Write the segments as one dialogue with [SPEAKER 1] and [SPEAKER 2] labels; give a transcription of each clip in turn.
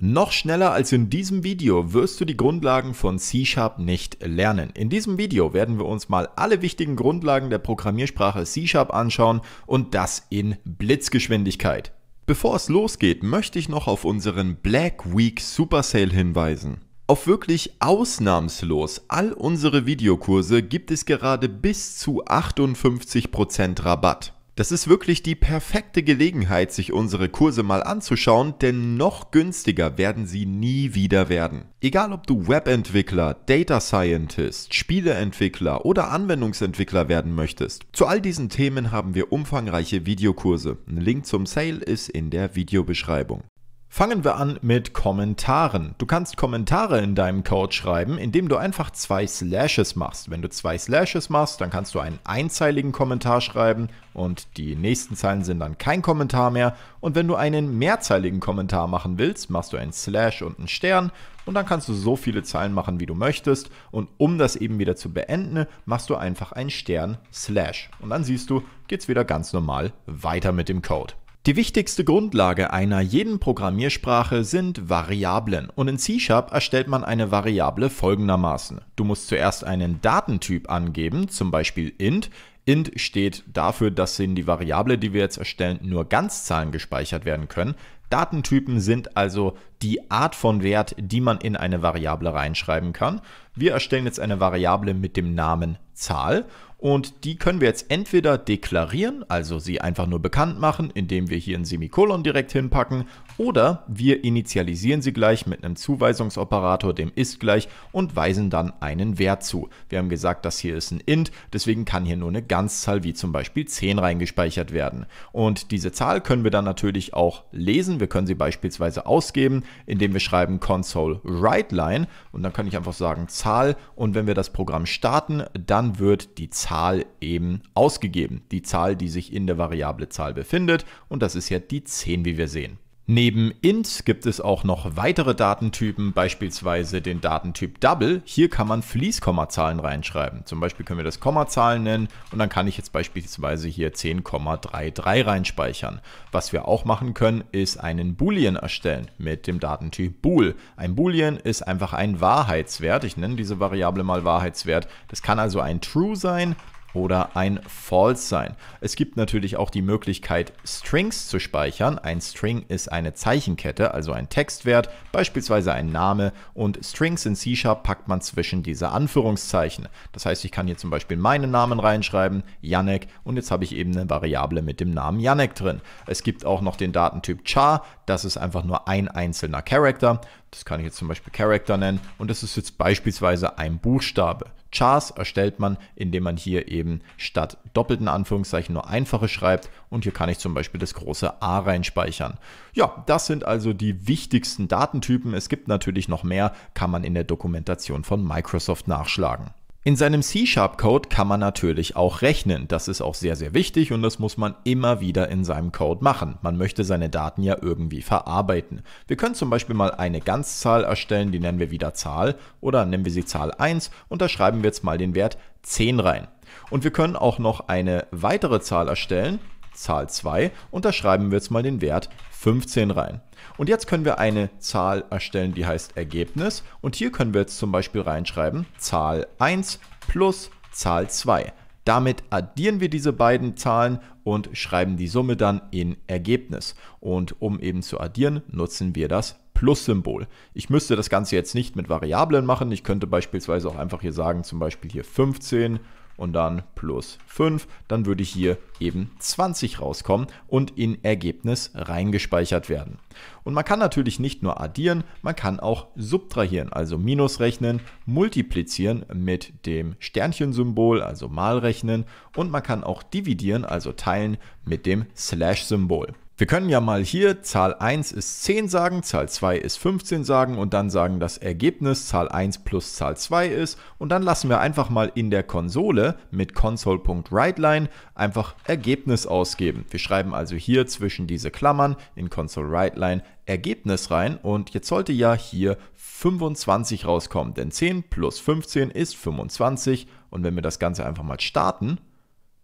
[SPEAKER 1] Noch schneller als in diesem Video wirst du die Grundlagen von C-Sharp nicht lernen. In diesem Video werden wir uns mal alle wichtigen Grundlagen der Programmiersprache C-Sharp anschauen und das in Blitzgeschwindigkeit. Bevor es losgeht, möchte ich noch auf unseren Black Week Super Sale hinweisen. Auf wirklich ausnahmslos all unsere Videokurse gibt es gerade bis zu 58% Rabatt. Das ist wirklich die perfekte Gelegenheit, sich unsere Kurse mal anzuschauen, denn noch günstiger werden sie nie wieder werden. Egal ob du Webentwickler, Data Scientist, Spieleentwickler oder Anwendungsentwickler werden möchtest. Zu all diesen Themen haben wir umfangreiche Videokurse. Ein Link zum Sale ist in der Videobeschreibung. Fangen wir an mit Kommentaren. Du kannst Kommentare in deinem Code schreiben, indem du einfach zwei Slashes machst. Wenn du zwei Slashes machst, dann kannst du einen einzeiligen Kommentar schreiben und die nächsten Zeilen sind dann kein Kommentar mehr. Und wenn du einen mehrzeiligen Kommentar machen willst, machst du einen Slash und einen Stern und dann kannst du so viele Zeilen machen, wie du möchtest. Und um das eben wieder zu beenden, machst du einfach einen Stern Slash. Und dann siehst du, geht es wieder ganz normal weiter mit dem Code. Die wichtigste Grundlage einer jeden Programmiersprache sind Variablen und in C-Sharp erstellt man eine Variable folgendermaßen. Du musst zuerst einen Datentyp angeben, zum Beispiel int, Int steht dafür, dass in die Variable, die wir jetzt erstellen, nur Ganzzahlen gespeichert werden können. Datentypen sind also die Art von Wert, die man in eine Variable reinschreiben kann. Wir erstellen jetzt eine Variable mit dem Namen Zahl und die können wir jetzt entweder deklarieren, also sie einfach nur bekannt machen, indem wir hier ein Semikolon direkt hinpacken oder wir initialisieren sie gleich mit einem Zuweisungsoperator, dem ist gleich, und weisen dann einen Wert zu. Wir haben gesagt, das hier ist ein int, deswegen kann hier nur eine Ganzzahl wie zum Beispiel 10 reingespeichert werden. Und diese Zahl können wir dann natürlich auch lesen. Wir können sie beispielsweise ausgeben, indem wir schreiben console write line und dann kann ich einfach sagen Zahl und wenn wir das Programm starten, dann wird die Zahl eben ausgegeben. Die Zahl, die sich in der Variable Zahl befindet und das ist ja die 10, wie wir sehen. Neben Int gibt es auch noch weitere Datentypen, beispielsweise den Datentyp Double. Hier kann man Fließkommazahlen reinschreiben. Zum Beispiel können wir das Kommazahlen nennen und dann kann ich jetzt beispielsweise hier 10,33 reinspeichern. Was wir auch machen können, ist einen Boolean erstellen mit dem Datentyp Bool. Ein Boolean ist einfach ein Wahrheitswert. Ich nenne diese Variable mal Wahrheitswert. Das kann also ein True sein oder ein False sein. Es gibt natürlich auch die Möglichkeit, Strings zu speichern. Ein String ist eine Zeichenkette, also ein Textwert, beispielsweise ein Name und Strings in C-Sharp packt man zwischen diese Anführungszeichen. Das heißt, ich kann hier zum Beispiel meinen Namen reinschreiben, Yannick, und jetzt habe ich eben eine Variable mit dem Namen Yannick drin. Es gibt auch noch den Datentyp char, das ist einfach nur ein einzelner Charakter. Das kann ich jetzt zum Beispiel Charakter nennen und das ist jetzt beispielsweise ein Buchstabe. Chars erstellt man, indem man hier eben statt doppelten Anführungszeichen nur einfache schreibt und hier kann ich zum Beispiel das große A reinspeichern. Ja, das sind also die wichtigsten Datentypen. Es gibt natürlich noch mehr, kann man in der Dokumentation von Microsoft nachschlagen. In seinem C-Sharp-Code kann man natürlich auch rechnen. Das ist auch sehr, sehr wichtig und das muss man immer wieder in seinem Code machen. Man möchte seine Daten ja irgendwie verarbeiten. Wir können zum Beispiel mal eine Ganzzahl erstellen, die nennen wir wieder Zahl oder nennen wir sie Zahl 1 und da schreiben wir jetzt mal den Wert 10 rein. Und wir können auch noch eine weitere Zahl erstellen, Zahl 2 und da schreiben wir jetzt mal den Wert 15 rein. Und jetzt können wir eine Zahl erstellen, die heißt Ergebnis. Und hier können wir jetzt zum Beispiel reinschreiben Zahl 1 plus Zahl 2. Damit addieren wir diese beiden Zahlen und schreiben die Summe dann in Ergebnis. Und um eben zu addieren, nutzen wir das Plus-Symbol. Ich müsste das Ganze jetzt nicht mit Variablen machen. Ich könnte beispielsweise auch einfach hier sagen, zum Beispiel hier 15 und dann plus 5, dann würde hier eben 20 rauskommen und in Ergebnis reingespeichert werden. Und man kann natürlich nicht nur addieren, man kann auch subtrahieren, also minus rechnen, multiplizieren mit dem Sternchensymbol, also mal rechnen und man kann auch dividieren, also teilen mit dem Slash-Symbol. Wir können ja mal hier Zahl 1 ist 10 sagen, Zahl 2 ist 15 sagen und dann sagen, das Ergebnis Zahl 1 plus Zahl 2 ist und dann lassen wir einfach mal in der Konsole mit console.writeline einfach Ergebnis ausgeben. Wir schreiben also hier zwischen diese Klammern in console.writeline Ergebnis rein und jetzt sollte ja hier 25 rauskommen, denn 10 plus 15 ist 25 und wenn wir das Ganze einfach mal starten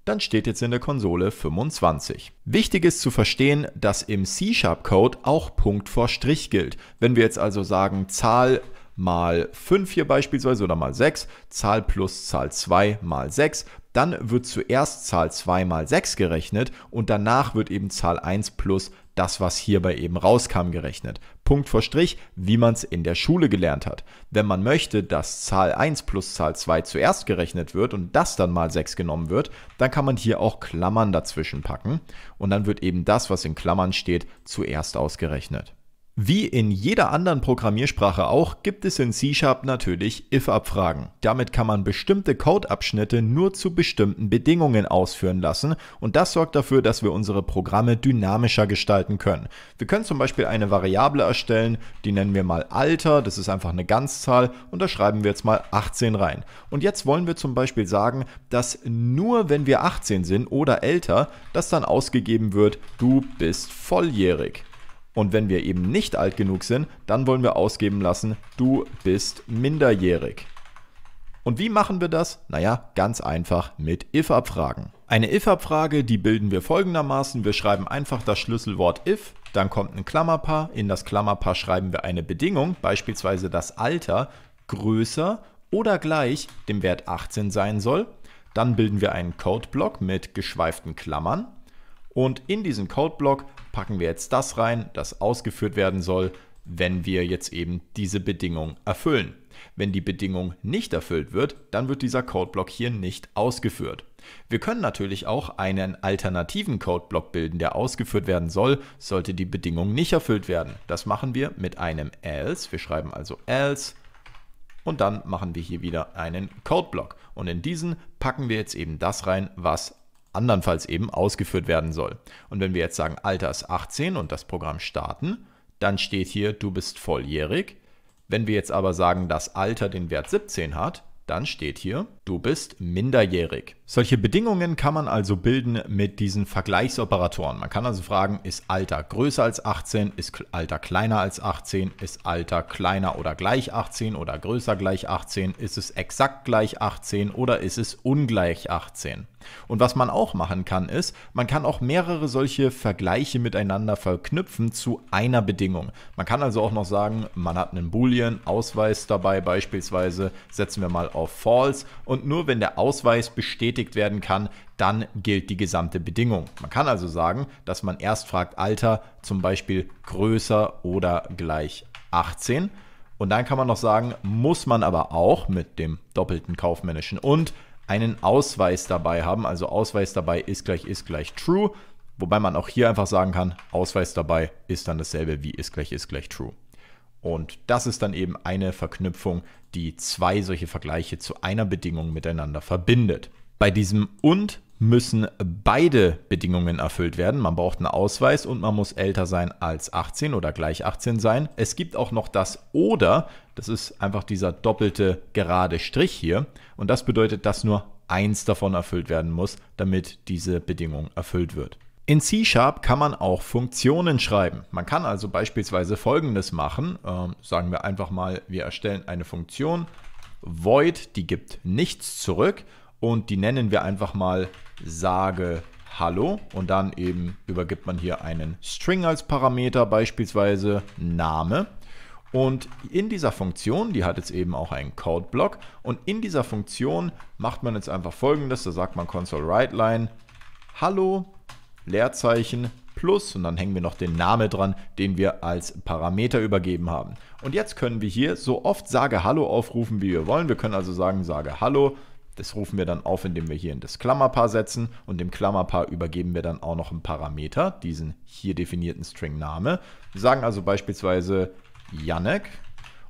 [SPEAKER 1] dann steht jetzt in der Konsole 25. Wichtig ist zu verstehen, dass im C-Sharp-Code auch Punkt vor Strich gilt. Wenn wir jetzt also sagen Zahl mal 5 hier beispielsweise oder mal 6, Zahl plus Zahl 2 mal 6, dann wird zuerst Zahl 2 mal 6 gerechnet und danach wird eben Zahl 1 plus das, was hierbei eben rauskam, gerechnet. Punkt vor Strich, wie man es in der Schule gelernt hat. Wenn man möchte, dass Zahl 1 plus Zahl 2 zuerst gerechnet wird und das dann mal 6 genommen wird, dann kann man hier auch Klammern dazwischen packen und dann wird eben das, was in Klammern steht, zuerst ausgerechnet. Wie in jeder anderen Programmiersprache auch, gibt es in C-Sharp natürlich if-Abfragen. Damit kann man bestimmte Codeabschnitte nur zu bestimmten Bedingungen ausführen lassen und das sorgt dafür, dass wir unsere Programme dynamischer gestalten können. Wir können zum Beispiel eine Variable erstellen, die nennen wir mal Alter, das ist einfach eine Ganzzahl und da schreiben wir jetzt mal 18 rein. Und jetzt wollen wir zum Beispiel sagen, dass nur wenn wir 18 sind oder älter, dass dann ausgegeben wird, du bist volljährig. Und wenn wir eben nicht alt genug sind, dann wollen wir ausgeben lassen, du bist minderjährig. Und wie machen wir das? Naja, ganz einfach mit if-Abfragen. Eine if-Abfrage, die bilden wir folgendermaßen. Wir schreiben einfach das Schlüsselwort if, dann kommt ein Klammerpaar. In das Klammerpaar schreiben wir eine Bedingung, beispielsweise das Alter größer oder gleich dem Wert 18 sein soll. Dann bilden wir einen Codeblock mit geschweiften Klammern. Und in diesen Codeblock packen wir jetzt das rein, das ausgeführt werden soll, wenn wir jetzt eben diese Bedingung erfüllen. Wenn die Bedingung nicht erfüllt wird, dann wird dieser Codeblock hier nicht ausgeführt. Wir können natürlich auch einen alternativen Codeblock bilden, der ausgeführt werden soll, sollte die Bedingung nicht erfüllt werden. Das machen wir mit einem else. Wir schreiben also else und dann machen wir hier wieder einen Codeblock. Und in diesen packen wir jetzt eben das rein, was andernfalls eben ausgeführt werden soll. Und wenn wir jetzt sagen, Alter ist 18 und das Programm starten, dann steht hier, du bist volljährig. Wenn wir jetzt aber sagen, dass Alter den Wert 17 hat, dann steht hier, Du bist minderjährig. Solche Bedingungen kann man also bilden mit diesen Vergleichsoperatoren. Man kann also fragen, ist Alter größer als 18, ist Alter kleiner als 18, ist Alter kleiner oder gleich 18 oder größer gleich 18, ist es exakt gleich 18 oder ist es ungleich 18. Und was man auch machen kann, ist, man kann auch mehrere solche Vergleiche miteinander verknüpfen zu einer Bedingung. Man kann also auch noch sagen, man hat einen Boolean, Ausweis dabei beispielsweise, setzen wir mal auf False und und nur wenn der Ausweis bestätigt werden kann, dann gilt die gesamte Bedingung. Man kann also sagen, dass man erst fragt Alter, zum Beispiel größer oder gleich 18. Und dann kann man noch sagen, muss man aber auch mit dem doppelten kaufmännischen und einen Ausweis dabei haben. Also Ausweis dabei ist gleich ist gleich true. Wobei man auch hier einfach sagen kann, Ausweis dabei ist dann dasselbe wie ist gleich ist gleich true. Und das ist dann eben eine Verknüpfung, die zwei solche Vergleiche zu einer Bedingung miteinander verbindet. Bei diesem und müssen beide Bedingungen erfüllt werden. Man braucht einen Ausweis und man muss älter sein als 18 oder gleich 18 sein. Es gibt auch noch das oder, das ist einfach dieser doppelte gerade Strich hier. Und das bedeutet, dass nur eins davon erfüllt werden muss, damit diese Bedingung erfüllt wird. In C-Sharp kann man auch Funktionen schreiben. Man kann also beispielsweise folgendes machen. Ähm, sagen wir einfach mal, wir erstellen eine Funktion, void, die gibt nichts zurück und die nennen wir einfach mal sage Hallo und dann eben übergibt man hier einen String als Parameter, beispielsweise Name. Und in dieser Funktion, die hat jetzt eben auch einen Codeblock und in dieser Funktion macht man jetzt einfach folgendes, da sagt man console WriteLine Hallo Leerzeichen plus und dann hängen wir noch den Namen dran, den wir als Parameter übergeben haben. Und jetzt können wir hier so oft sage Hallo aufrufen, wie wir wollen. Wir können also sagen sage Hallo. Das rufen wir dann auf, indem wir hier in das Klammerpaar setzen und dem Klammerpaar übergeben wir dann auch noch einen Parameter, diesen hier definierten String Name. Wir sagen also beispielsweise Janek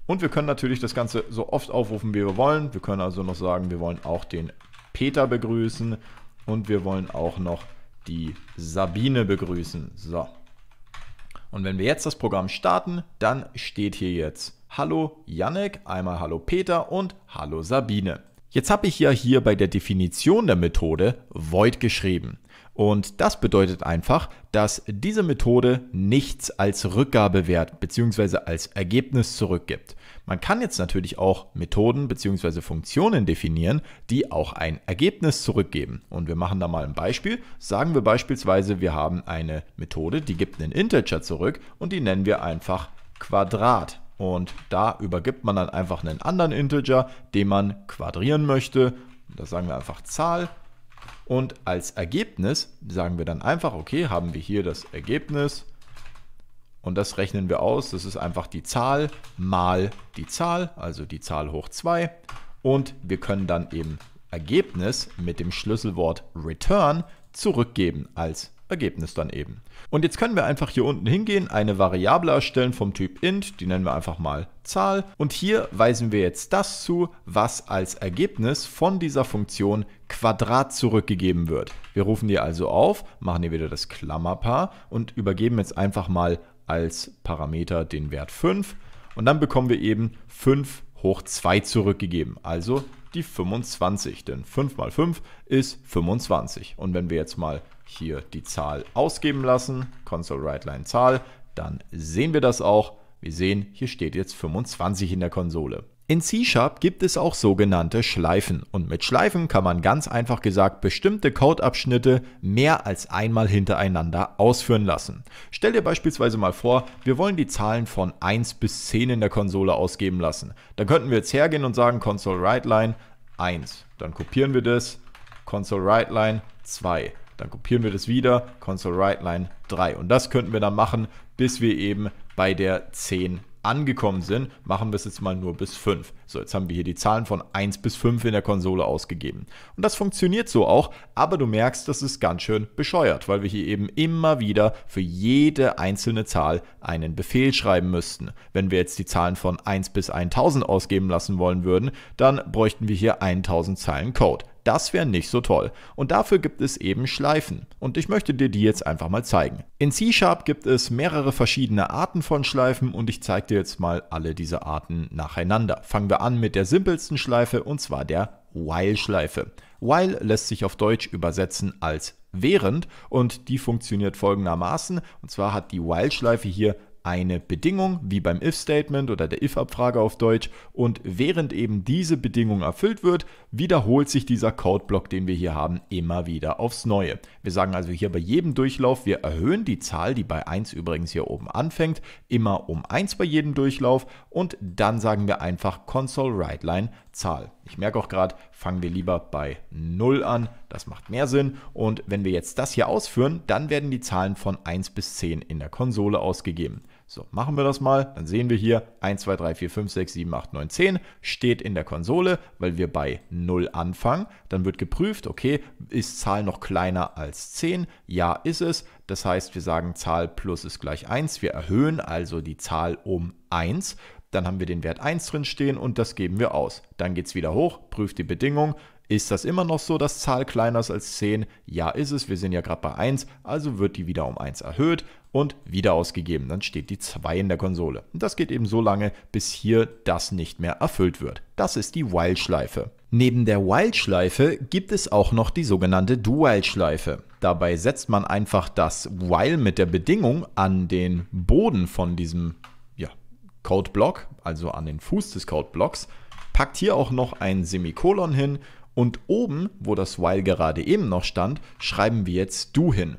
[SPEAKER 1] und wir können natürlich das Ganze so oft aufrufen, wie wir wollen. Wir können also noch sagen, wir wollen auch den Peter begrüßen und wir wollen auch noch die Sabine begrüßen. So. Und wenn wir jetzt das Programm starten, dann steht hier jetzt Hallo Yannick, einmal Hallo Peter und Hallo Sabine. Jetzt habe ich ja hier bei der Definition der Methode void geschrieben. Und das bedeutet einfach, dass diese Methode nichts als Rückgabewert bzw. als Ergebnis zurückgibt. Man kann jetzt natürlich auch Methoden bzw. Funktionen definieren, die auch ein Ergebnis zurückgeben. Und wir machen da mal ein Beispiel. Sagen wir beispielsweise, wir haben eine Methode, die gibt einen Integer zurück und die nennen wir einfach Quadrat. Und da übergibt man dann einfach einen anderen Integer, den man quadrieren möchte. Da sagen wir einfach Zahl. Und als Ergebnis sagen wir dann einfach, okay, haben wir hier das Ergebnis und das rechnen wir aus. Das ist einfach die Zahl mal die Zahl, also die Zahl hoch 2. Und wir können dann eben Ergebnis mit dem Schlüsselwort return zurückgeben als Ergebnis dann eben. Und jetzt können wir einfach hier unten hingehen, eine Variable erstellen vom Typ int, die nennen wir einfach mal Zahl. Und hier weisen wir jetzt das zu, was als Ergebnis von dieser Funktion Quadrat zurückgegeben wird. Wir rufen die also auf, machen hier wieder das Klammerpaar und übergeben jetzt einfach mal als Parameter den Wert 5 und dann bekommen wir eben 5 hoch 2 zurückgegeben, also die 25, denn 5 mal 5 ist 25. Und wenn wir jetzt mal hier die Zahl ausgeben lassen, Console WriteLine Zahl, dann sehen wir das auch. Wir sehen, hier steht jetzt 25 in der Konsole. In C-Sharp gibt es auch sogenannte Schleifen und mit Schleifen kann man ganz einfach gesagt bestimmte Codeabschnitte mehr als einmal hintereinander ausführen lassen. Stell dir beispielsweise mal vor, wir wollen die Zahlen von 1 bis 10 in der Konsole ausgeben lassen. Dann könnten wir jetzt hergehen und sagen console write line 1. Dann kopieren wir das, console write line 2. Dann kopieren wir das wieder, console write line 3. Und das könnten wir dann machen, bis wir eben bei der 10 angekommen sind, machen wir es jetzt mal nur bis 5. So, jetzt haben wir hier die Zahlen von 1 bis 5 in der Konsole ausgegeben. Und das funktioniert so auch, aber du merkst, das ist ganz schön bescheuert, weil wir hier eben immer wieder für jede einzelne Zahl einen Befehl schreiben müssten. Wenn wir jetzt die Zahlen von 1 bis 1000 ausgeben lassen wollen würden, dann bräuchten wir hier 1000 Zeilen Code. Das wäre nicht so toll. Und dafür gibt es eben Schleifen. Und ich möchte dir die jetzt einfach mal zeigen. In C-Sharp gibt es mehrere verschiedene Arten von Schleifen und ich zeige dir jetzt mal alle diese Arten nacheinander. Fangen wir an mit der simpelsten Schleife und zwar der While-Schleife. While lässt sich auf Deutsch übersetzen als während und die funktioniert folgendermaßen. Und zwar hat die While-Schleife hier eine Bedingung, wie beim If-Statement oder der If-Abfrage auf Deutsch. Und während eben diese Bedingung erfüllt wird, wiederholt sich dieser Codeblock, den wir hier haben, immer wieder aufs Neue. Wir sagen also hier bei jedem Durchlauf, wir erhöhen die Zahl, die bei 1 übrigens hier oben anfängt, immer um 1 bei jedem Durchlauf. Und dann sagen wir einfach Console-WriteLine Zahl. Ich merke auch gerade, fangen wir lieber bei 0 an, das macht mehr Sinn. Und wenn wir jetzt das hier ausführen, dann werden die Zahlen von 1 bis 10 in der Konsole ausgegeben. So, machen wir das mal. Dann sehen wir hier 1, 2, 3, 4, 5, 6, 7, 8, 9, 10 steht in der Konsole, weil wir bei 0 anfangen. Dann wird geprüft, okay, ist Zahl noch kleiner als 10? Ja, ist es. Das heißt, wir sagen Zahl plus ist gleich 1. Wir erhöhen also die Zahl um 1. Dann haben wir den Wert 1 drin stehen und das geben wir aus. Dann geht es wieder hoch, prüft die Bedingung. Ist das immer noch so, dass Zahl kleiner ist als 10? Ja, ist es. Wir sind ja gerade bei 1, also wird die wieder um 1 erhöht und wieder ausgegeben. Dann steht die 2 in der Konsole. Und das geht eben so lange, bis hier das nicht mehr erfüllt wird. Das ist die While-Schleife. Neben der While-Schleife gibt es auch noch die sogenannte Do-While-Schleife. Dabei setzt man einfach das While mit der Bedingung an den Boden von diesem ja, Codeblock, also an den Fuß des Codeblocks, packt hier auch noch ein Semikolon hin und oben, wo das While gerade eben noch stand, schreiben wir jetzt Do hin.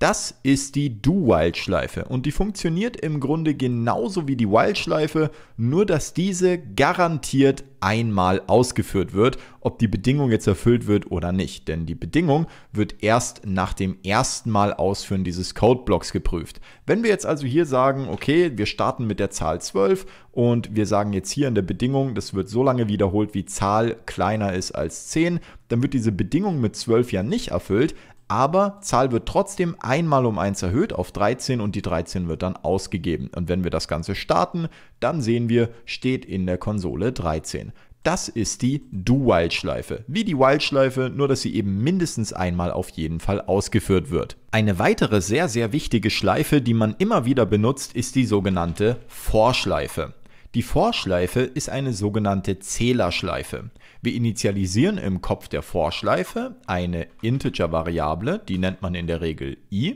[SPEAKER 1] Das ist die Do-While-Schleife und die funktioniert im Grunde genauso wie die While-Schleife, nur dass diese garantiert einmal ausgeführt wird, ob die Bedingung jetzt erfüllt wird oder nicht. Denn die Bedingung wird erst nach dem ersten Mal Ausführen dieses Codeblocks geprüft. Wenn wir jetzt also hier sagen, okay, wir starten mit der Zahl 12 und wir sagen jetzt hier in der Bedingung, das wird so lange wiederholt, wie Zahl kleiner ist als 10, dann wird diese Bedingung mit 12 ja nicht erfüllt, aber Zahl wird trotzdem einmal um 1 erhöht auf 13 und die 13 wird dann ausgegeben. Und wenn wir das Ganze starten, dann sehen wir, steht in der Konsole 13. Das ist die Do-While-Schleife. Wie die While-Schleife, nur dass sie eben mindestens einmal auf jeden Fall ausgeführt wird. Eine weitere sehr, sehr wichtige Schleife, die man immer wieder benutzt, ist die sogenannte Vorschleife. Die Vorschleife ist eine sogenannte Zählerschleife. Wir initialisieren im Kopf der Vorschleife eine Integer-Variable, die nennt man in der Regel i.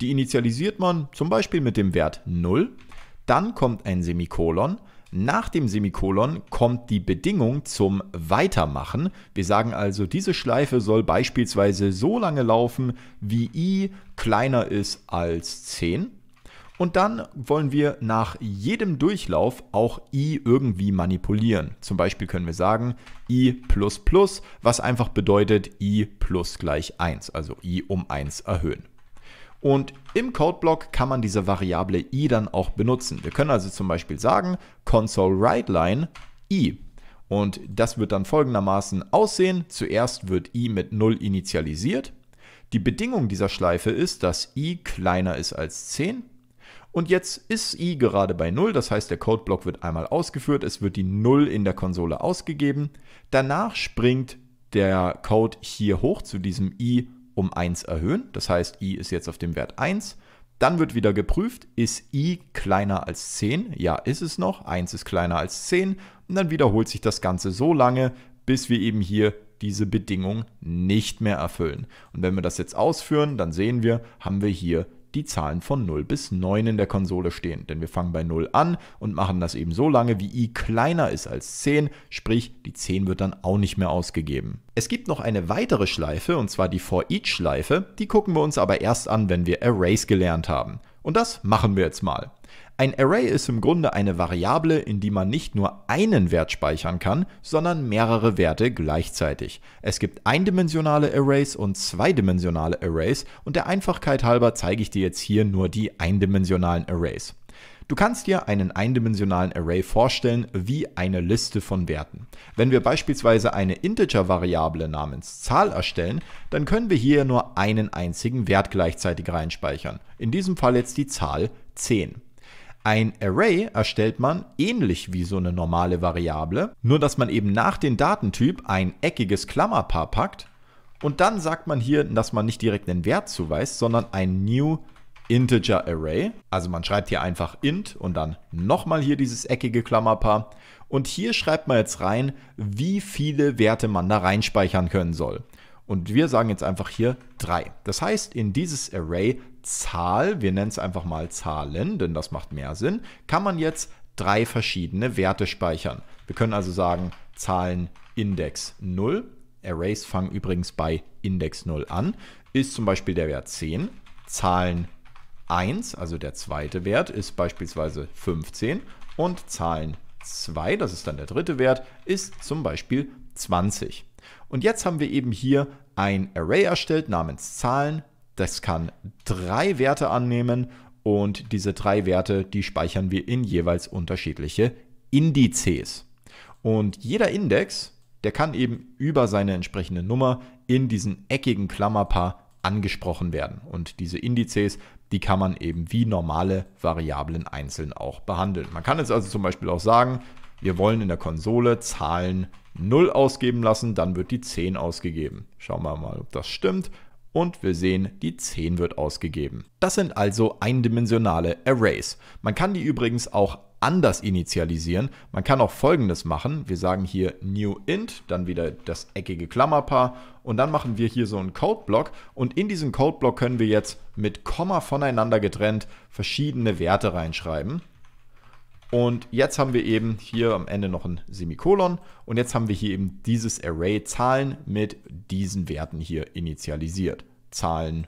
[SPEAKER 1] Die initialisiert man zum Beispiel mit dem Wert 0. Dann kommt ein Semikolon. Nach dem Semikolon kommt die Bedingung zum Weitermachen. Wir sagen also, diese Schleife soll beispielsweise so lange laufen, wie i kleiner ist als 10. Und dann wollen wir nach jedem Durchlauf auch i irgendwie manipulieren. Zum Beispiel können wir sagen i, plus plus, was einfach bedeutet i plus gleich 1, also i um 1 erhöhen. Und im Codeblock kann man diese Variable i dann auch benutzen. Wir können also zum Beispiel sagen console_write_line i. Und das wird dann folgendermaßen aussehen. Zuerst wird i mit 0 initialisiert. Die Bedingung dieser Schleife ist, dass i kleiner ist als 10 und jetzt ist i gerade bei 0, das heißt der Codeblock wird einmal ausgeführt, es wird die 0 in der Konsole ausgegeben. Danach springt der Code hier hoch zu diesem i um 1 erhöhen, das heißt i ist jetzt auf dem Wert 1. Dann wird wieder geprüft, ist i kleiner als 10? Ja, ist es noch, 1 ist kleiner als 10. Und dann wiederholt sich das Ganze so lange, bis wir eben hier diese Bedingung nicht mehr erfüllen. Und wenn wir das jetzt ausführen, dann sehen wir, haben wir hier die Zahlen von 0 bis 9 in der Konsole stehen. Denn wir fangen bei 0 an und machen das eben so lange, wie i kleiner ist als 10, sprich die 10 wird dann auch nicht mehr ausgegeben. Es gibt noch eine weitere Schleife, und zwar die For-Each-Schleife, die gucken wir uns aber erst an, wenn wir Arrays gelernt haben. Und das machen wir jetzt mal. Ein Array ist im Grunde eine Variable, in die man nicht nur einen Wert speichern kann, sondern mehrere Werte gleichzeitig. Es gibt eindimensionale Arrays und zweidimensionale Arrays und der Einfachkeit halber zeige ich dir jetzt hier nur die eindimensionalen Arrays. Du kannst dir einen eindimensionalen Array vorstellen wie eine Liste von Werten. Wenn wir beispielsweise eine Integer-Variable namens Zahl erstellen, dann können wir hier nur einen einzigen Wert gleichzeitig reinspeichern. In diesem Fall jetzt die Zahl 10. Ein Array erstellt man ähnlich wie so eine normale Variable, nur dass man eben nach dem Datentyp ein eckiges Klammerpaar packt und dann sagt man hier, dass man nicht direkt einen Wert zuweist, sondern ein New Integer Array. Also man schreibt hier einfach int und dann nochmal hier dieses eckige Klammerpaar. Und hier schreibt man jetzt rein, wie viele Werte man da reinspeichern können soll. Und wir sagen jetzt einfach hier 3. Das heißt, in dieses Array Zahl, wir nennen es einfach mal Zahlen, denn das macht mehr Sinn, kann man jetzt drei verschiedene Werte speichern. Wir können also sagen Zahlenindex 0, Arrays fangen übrigens bei Index 0 an, ist zum Beispiel der Wert 10, Zahlen 1, also der zweite Wert, ist beispielsweise 15 und Zahlen 2, das ist dann der dritte Wert, ist zum Beispiel 20. Und jetzt haben wir eben hier ein Array erstellt namens Zahlen. Das kann drei Werte annehmen und diese drei Werte, die speichern wir in jeweils unterschiedliche Indizes. Und jeder Index, der kann eben über seine entsprechende Nummer in diesen eckigen Klammerpaar angesprochen werden. Und diese Indizes, die kann man eben wie normale Variablen einzeln auch behandeln. Man kann jetzt also zum Beispiel auch sagen, wir wollen in der Konsole Zahlen 0 ausgeben lassen, dann wird die 10 ausgegeben. Schauen wir mal, ob das stimmt. Und wir sehen, die 10 wird ausgegeben. Das sind also eindimensionale Arrays. Man kann die übrigens auch anders initialisieren. Man kann auch folgendes machen. Wir sagen hier new int, dann wieder das eckige Klammerpaar und dann machen wir hier so einen Codeblock und in diesen Codeblock können wir jetzt mit Komma voneinander getrennt verschiedene Werte reinschreiben. Und jetzt haben wir eben hier am Ende noch ein Semikolon. Und jetzt haben wir hier eben dieses Array Zahlen mit diesen Werten hier initialisiert. Zahlen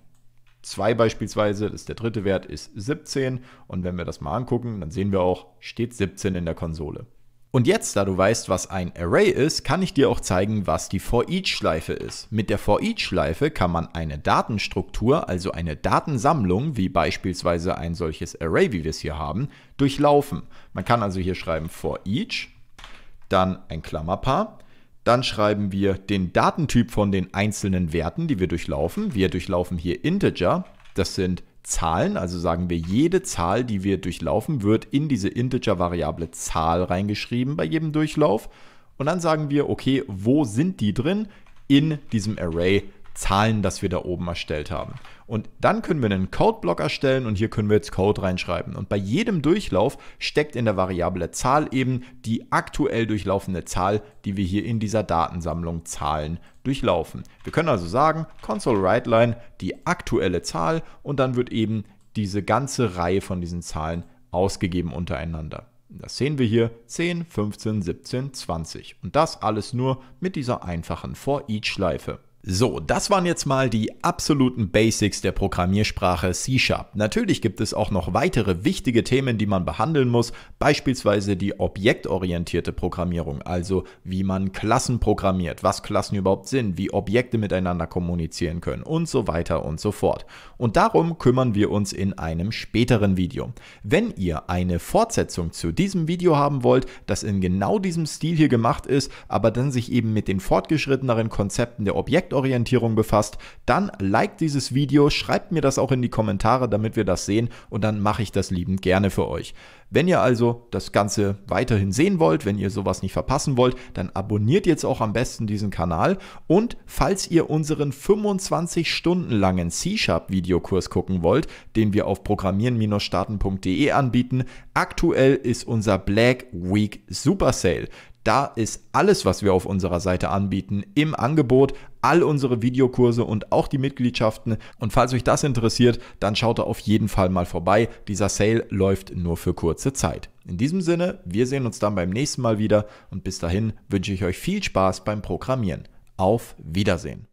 [SPEAKER 1] 2 beispielsweise, das ist der dritte Wert, ist 17. Und wenn wir das mal angucken, dann sehen wir auch, steht 17 in der Konsole. Und jetzt, da du weißt, was ein Array ist, kann ich dir auch zeigen, was die For-Each-Schleife ist. Mit der For-Each-Schleife kann man eine Datenstruktur, also eine Datensammlung, wie beispielsweise ein solches Array, wie wir es hier haben, durchlaufen. Man kann also hier schreiben For-Each, dann ein Klammerpaar, dann schreiben wir den Datentyp von den einzelnen Werten, die wir durchlaufen. Wir durchlaufen hier Integer, das sind Zahlen, also sagen wir, jede Zahl, die wir durchlaufen, wird in diese Integer-Variable Zahl reingeschrieben bei jedem Durchlauf. Und dann sagen wir, okay, wo sind die drin? In diesem Array Zahlen, das wir da oben erstellt haben. Und dann können wir einen Codeblock erstellen und hier können wir jetzt Code reinschreiben. Und bei jedem Durchlauf steckt in der Variable Zahl eben die aktuell durchlaufende Zahl, die wir hier in dieser Datensammlung Zahlen durchlaufen. Wir können also sagen, console.writeline die aktuelle Zahl und dann wird eben diese ganze Reihe von diesen Zahlen ausgegeben untereinander. Das sehen wir hier 10, 15, 17, 20 und das alles nur mit dieser einfachen For-Each-Schleife. So, das waren jetzt mal die absoluten Basics der Programmiersprache C Sharp. Natürlich gibt es auch noch weitere wichtige Themen, die man behandeln muss, beispielsweise die objektorientierte Programmierung, also wie man Klassen programmiert, was Klassen überhaupt sind, wie Objekte miteinander kommunizieren können und so weiter und so fort. Und darum kümmern wir uns in einem späteren Video. Wenn ihr eine Fortsetzung zu diesem Video haben wollt, das in genau diesem Stil hier gemacht ist, aber dann sich eben mit den fortgeschritteneren Konzepten der Objekte Projektorientierung befasst, dann liked dieses Video, schreibt mir das auch in die Kommentare, damit wir das sehen und dann mache ich das liebend gerne für euch. Wenn ihr also das Ganze weiterhin sehen wollt, wenn ihr sowas nicht verpassen wollt, dann abonniert jetzt auch am besten diesen Kanal und falls ihr unseren 25 Stunden langen C-Sharp Videokurs gucken wollt, den wir auf programmieren-starten.de anbieten, aktuell ist unser Black Week Super Sale. Da ist alles, was wir auf unserer Seite anbieten, im Angebot, all unsere Videokurse und auch die Mitgliedschaften. Und falls euch das interessiert, dann schaut da auf jeden Fall mal vorbei. Dieser Sale läuft nur für kurze Zeit. In diesem Sinne, wir sehen uns dann beim nächsten Mal wieder und bis dahin wünsche ich euch viel Spaß beim Programmieren. Auf Wiedersehen.